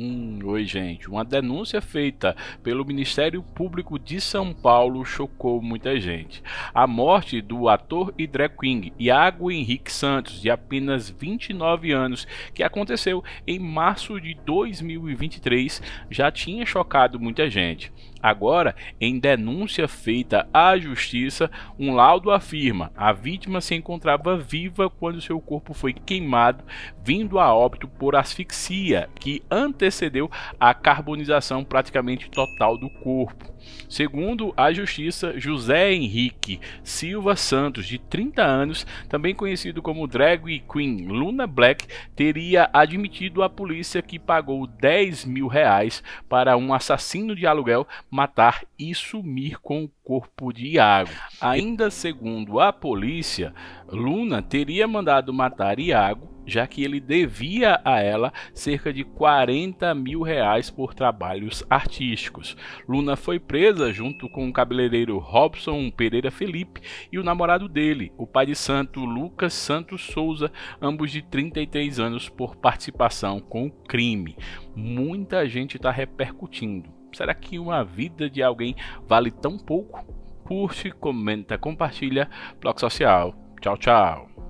Hum, oi, gente. Uma denúncia feita pelo Ministério Público de São Paulo chocou muita gente. A morte do ator e drag queen Iago Henrique Santos, de apenas 29 anos, que aconteceu em março de 2023, já tinha chocado muita gente. Agora, em denúncia feita à justiça, um laudo afirma: a vítima se encontrava viva quando seu corpo foi queimado, vindo a óbito por asfixia, que antecedeu a carbonização praticamente total do corpo. Segundo a justiça, José Henrique Silva Santos, de 30 anos, também conhecido como drag queen Luna Black, teria admitido à polícia que pagou 10 mil reais para um assassino de aluguel matar e sumir com o corpo de Iago. Ainda segundo a polícia, Luna teria mandado matar Iago, já que ele devia a ela cerca de 40 mil reais por trabalhos artísticos. Luna foi presa junto com o cabeleireiro Robson Pereira Felipe e o namorado dele, o pai de santo Lucas Santos Souza, ambos de 33 anos, por participação com o crime. Muita gente está repercutindo Será que uma vida de alguém vale tão pouco? Curte, comenta, compartilha. bloco Social. Tchau, tchau.